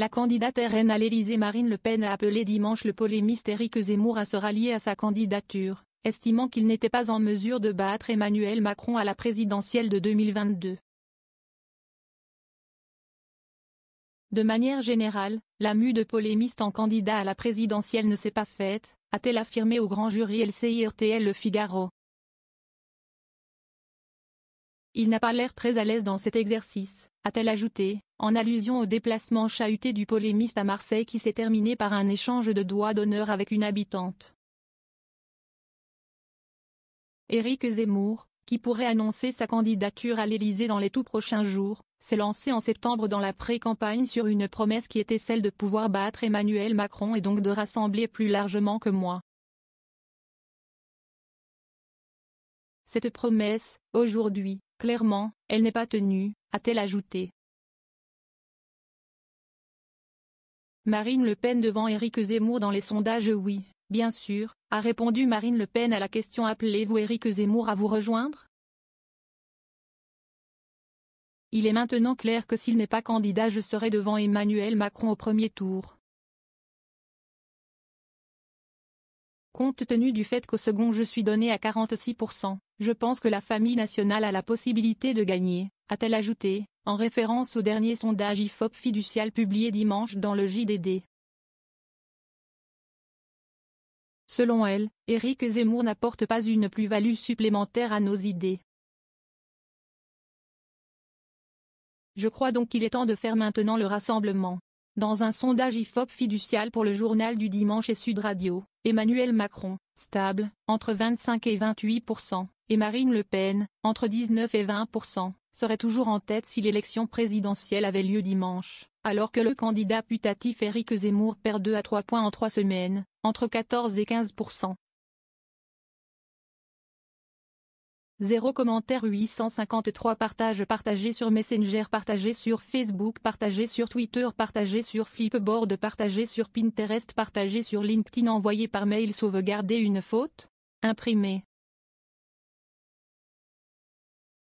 La candidate RN à l'Élysée Marine Le Pen a appelé dimanche le polémiste Éric Zemmour à se rallier à sa candidature, estimant qu'il n'était pas en mesure de battre Emmanuel Macron à la présidentielle de 2022. De manière générale, la mue de polémiste en candidat à la présidentielle ne s'est pas faite, a-t-elle affirmé au grand jury LCI LCIRTL Le Figaro. Il n'a pas l'air très à l'aise dans cet exercice a-t-elle ajouté, en allusion au déplacement chahuté du polémiste à Marseille qui s'est terminé par un échange de doigts d'honneur avec une habitante. Éric Zemmour, qui pourrait annoncer sa candidature à l'Élysée dans les tout prochains jours, s'est lancé en septembre dans la pré-campagne sur une promesse qui était celle de pouvoir battre Emmanuel Macron et donc de rassembler plus largement que moi. Cette promesse, aujourd'hui, Clairement, elle n'est pas tenue, a-t-elle ajouté. Marine Le Pen devant Éric Zemmour dans les sondages Oui, bien sûr, a répondu Marine Le Pen à la question Appelez-vous Éric Zemmour à vous rejoindre Il est maintenant clair que s'il n'est pas candidat je serai devant Emmanuel Macron au premier tour. Compte tenu du fait qu'au second je suis donné à 46%, je pense que la famille nationale a la possibilité de gagner, a-t-elle ajouté, en référence au dernier sondage IFOP fiducial publié dimanche dans le JDD. Selon elle, Éric Zemmour n'apporte pas une plus-value supplémentaire à nos idées. Je crois donc qu'il est temps de faire maintenant le rassemblement. Dans un sondage IFOP fiducial pour le journal du dimanche et Sud Radio, Emmanuel Macron, stable, entre 25 et 28 et Marine Le Pen, entre 19 et 20 serait toujours en tête si l'élection présidentielle avait lieu dimanche, alors que le candidat putatif Éric Zemmour perd 2 à 3 points en 3 semaines, entre 14 et 15 0 commentaire 853 partage partagé sur Messenger partagé sur Facebook partagé sur Twitter partagé sur Flipboard partagé sur Pinterest partagé sur LinkedIn envoyé par mail sauvegarder une faute imprimé